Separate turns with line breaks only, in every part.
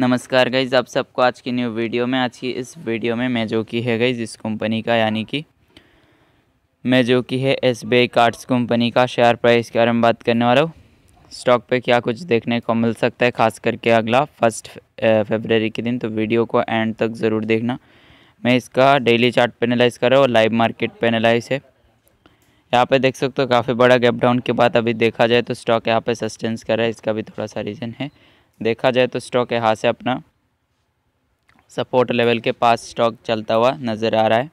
नमस्कार गईज़ आप सबको आज की न्यू वीडियो में आज की इस वीडियो में मैं जो की है गईज इस कंपनी का यानी कि मैं जो की है S B I cards company का शेयर प्राइस के बारे में बात करने वाला हूँ स्टॉक पे क्या कुछ देखने को मिल सकता है खास करके अगला फर्स्ट फेबररी के दिन तो वीडियो को एंड तक ज़रूर देखना मैं इसका डेली चार्ट पेनालाइज़ कर रहा हूँ लाइव मार्केट पेनालाइज है यहाँ पे देख सकते हो काफ़ी बड़ा गैप डाउन के बाद अभी देखा जाए तो स्टॉक यहाँ पे सस्टेंस कर रहा है इसका भी थोड़ा सा रीज़न है देखा जाए तो स्टॉक यहाँ से अपना सपोर्ट लेवल के पास स्टॉक चलता हुआ नज़र आ रहा है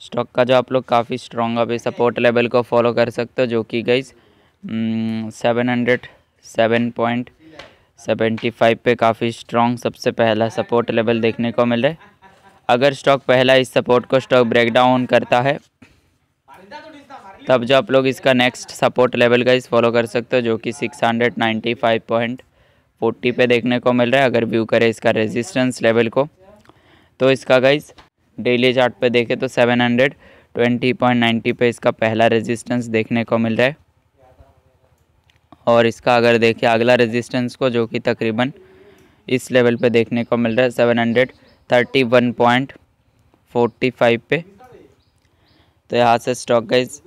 स्टॉक का जो आप लोग काफ़ी स्ट्रॉन्ग अभी सपोर्ट लेवल को फॉलो कर सकते हो जो कि गई seven hundred seven point seventy five पर काफ़ी स्ट्रॉन्ग सबसे पहला सपोर्ट लेवल देखने को मिल रहा है अगर स्टॉक पहला इस सपोर्ट को स्टॉक ब्रेकडाउन करता है तब जो आप लोग इसका नेक्स्ट सपोर्ट लेवल का इस फॉलो कर सकते हो जो कि six hundred ninety five point forty पे देखने को मिल रहा है अगर व्यू करें इसका रेजिस्टेंस लेवल को तो इसका गाइस डेली चार्ट पे देखें तो seven hundred twenty point ninety पे इसका पहला रेजिस्टेंस देखने को मिल रहा है और इसका अगर देखें अगला रेजिस्टेंस को जो कि तकरीबन इस लेवल पर देखने को मिल रहा है seven hundred thirty one point forty five पे तो यहाँ से स्टॉक गाइज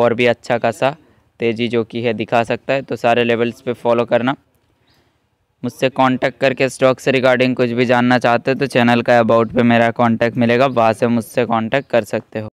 और भी अच्छा खासा तेज़ी जो कि है दिखा सकता है तो सारे लेवल्स पे फॉलो करना मुझसे कांटेक्ट करके स्टॉक से रिगार्डिंग कुछ भी जानना चाहते हो तो चैनल का अबाउट पे मेरा कांटेक्ट मिलेगा वहाँ से मुझसे कांटेक्ट कर सकते हो